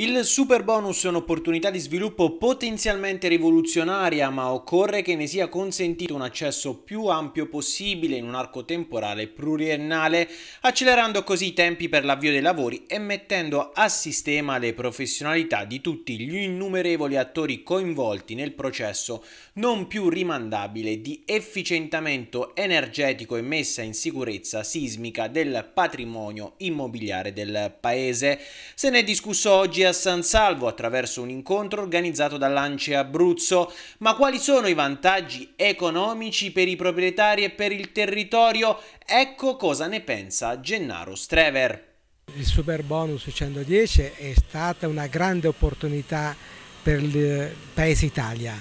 Il super bonus è un'opportunità di sviluppo potenzialmente rivoluzionaria, ma occorre che ne sia consentito un accesso più ampio possibile in un arco temporale pluriennale, accelerando così i tempi per l'avvio dei lavori e mettendo a sistema le professionalità di tutti gli innumerevoli attori coinvolti nel processo non più rimandabile di efficientamento energetico e messa in sicurezza sismica del patrimonio immobiliare del paese. Se ne è discusso oggi a San Salvo attraverso un incontro organizzato dall'Ance Abruzzo. Ma quali sono i vantaggi economici per i proprietari e per il territorio? Ecco cosa ne pensa Gennaro Strever. Il super bonus 110 è stata una grande opportunità per il Paese Italia,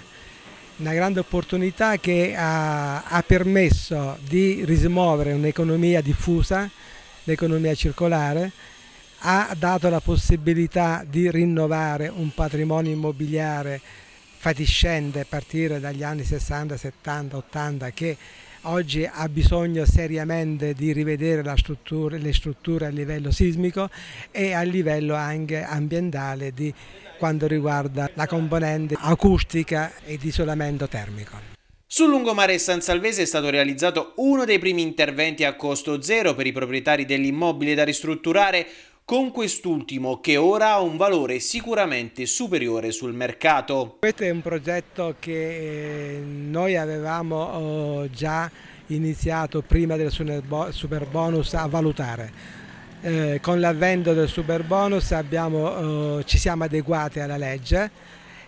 una grande opportunità che ha, ha permesso di rismuovere un'economia diffusa, l'economia circolare, ha dato la possibilità di rinnovare un patrimonio immobiliare fatiscente a partire dagli anni 60, 70, 80 che oggi ha bisogno seriamente di rivedere struttura, le strutture a livello sismico e a livello anche ambientale di quanto riguarda la componente acustica e di isolamento termico. Sul lungomare San Salvese è stato realizzato uno dei primi interventi a costo zero per i proprietari dell'immobile da ristrutturare, con quest'ultimo che ora ha un valore sicuramente superiore sul mercato. Questo è un progetto che eh, noi avevamo eh, già iniziato prima del super bonus a valutare. Eh, con l'avvento del super bonus abbiamo, ci siamo adeguati alla legge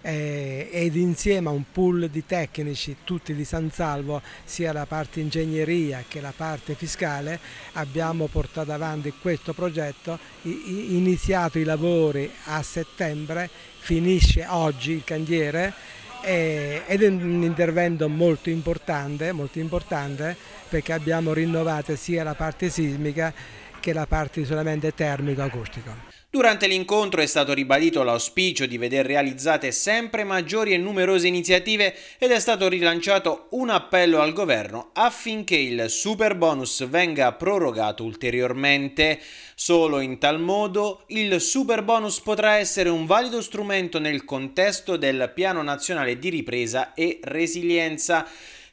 eh, ed insieme a un pool di tecnici, tutti di San Salvo, sia la parte ingegneria che la parte fiscale, abbiamo portato avanti questo progetto, iniziato i lavori a settembre, finisce oggi il cantiere ed è un intervento molto importante, molto importante perché abbiamo rinnovato sia la parte sismica che la parte solamente termico-acustico. Durante l'incontro è stato ribadito l'auspicio di veder realizzate sempre maggiori e numerose iniziative ed è stato rilanciato un appello al governo affinché il super bonus venga prorogato ulteriormente. Solo in tal modo il super bonus potrà essere un valido strumento nel contesto del Piano Nazionale di Ripresa e Resilienza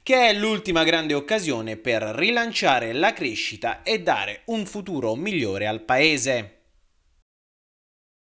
che è l'ultima grande occasione per rilanciare la crescita e dare un futuro migliore al Paese.